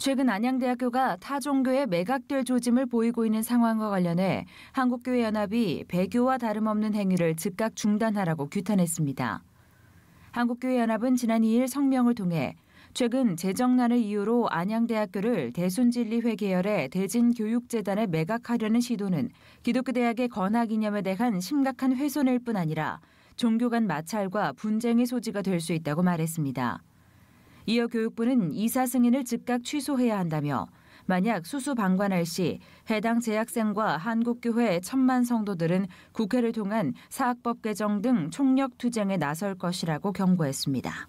최근 안양대학교가 타종교에 매각될 조짐을 보이고 있는 상황과 관련해 한국교회연합이 배교와 다름없는 행위를 즉각 중단하라고 규탄했습니다. 한국교회연합은 지난 2일 성명을 통해 최근 재정난을 이유로 안양대학교를 대순진리회 계열의 대진교육재단에 매각하려는 시도는 기독교 대학의 건학 이념에 대한 심각한 훼손일 뿐 아니라 종교 간 마찰과 분쟁의 소지가 될 수 있다고 말했습니다. 이어 교육부는 이사 승인을 즉각 취소해야 한다며 만약 수수 방관할 시 해당 재학생과 한국교회 천만 성도들은 국회를 통한 사학법 개정 등 총력 투쟁에 나설 것이라고 경고했습니다.